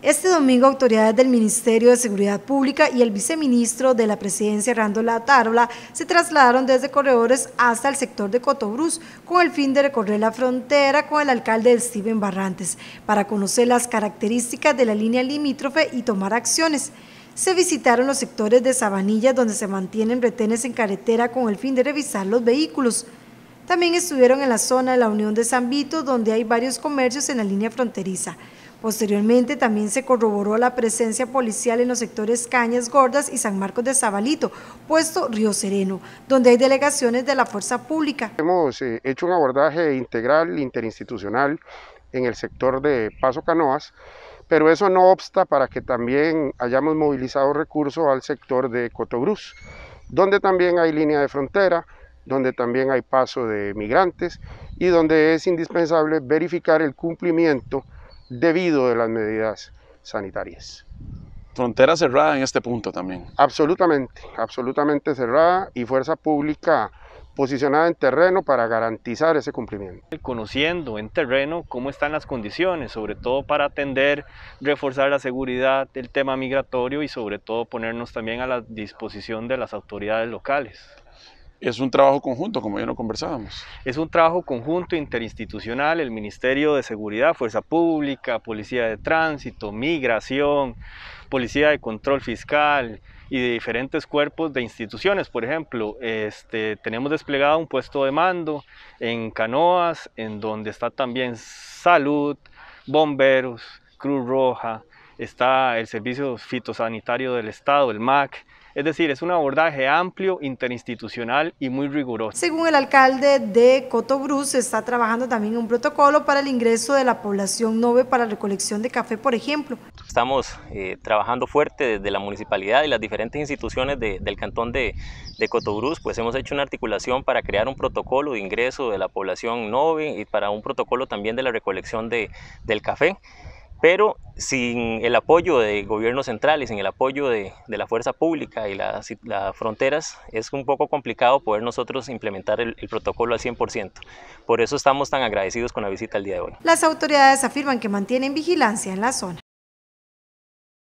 Este domingo autoridades del Ministerio de Seguridad Pública y el viceministro de la Presidencia Rándola Tarla se trasladaron desde Corredores hasta el sector de Cotobruz con el fin de recorrer la frontera con el alcalde Steven Barrantes para conocer las características de la línea limítrofe y tomar acciones. Se visitaron los sectores de Sabanilla donde se mantienen retenes en carretera con el fin de revisar los vehículos. También estuvieron en la zona de la Unión de San Vito donde hay varios comercios en la línea fronteriza. Posteriormente también se corroboró la presencia policial en los sectores Cañas Gordas y San Marcos de Zabalito, puesto Río Sereno, donde hay delegaciones de la fuerza pública. Hemos eh, hecho un abordaje integral, interinstitucional, en el sector de Paso Canoas, pero eso no obsta para que también hayamos movilizado recursos al sector de Cotogruz, donde también hay línea de frontera, donde también hay paso de migrantes y donde es indispensable verificar el cumplimiento debido de las medidas sanitarias. Frontera cerrada en este punto también. Absolutamente, absolutamente cerrada y fuerza pública posicionada en terreno para garantizar ese cumplimiento. Conociendo en terreno cómo están las condiciones, sobre todo para atender, reforzar la seguridad del tema migratorio y sobre todo ponernos también a la disposición de las autoridades locales. Es un trabajo conjunto, como ya lo conversábamos. Es un trabajo conjunto interinstitucional, el Ministerio de Seguridad, Fuerza Pública, Policía de Tránsito, Migración, Policía de Control Fiscal y de diferentes cuerpos de instituciones. Por ejemplo, este, tenemos desplegado un puesto de mando en Canoas, en donde está también salud, bomberos, Cruz Roja, está el Servicio Fitosanitario del Estado, el MAC, es decir, es un abordaje amplio, interinstitucional y muy riguroso. Según el alcalde de Cotobruz, se está trabajando también un protocolo para el ingreso de la población nove para recolección de café, por ejemplo. Estamos eh, trabajando fuerte desde la municipalidad y las diferentes instituciones del cantón de, de Cotobruz, pues hemos hecho una articulación para crear un protocolo de ingreso de la población nove y para un protocolo también de la recolección de, del café. Pero sin el apoyo de gobiernos centrales, sin el apoyo de, la fuerza pública y las, fronteras, es un poco complicado poder nosotros implementar el, protocolo al 100%. Por eso estamos tan agradecidos con la visita el día de hoy. Las autoridades afirman que mantienen vigilancia en la zona.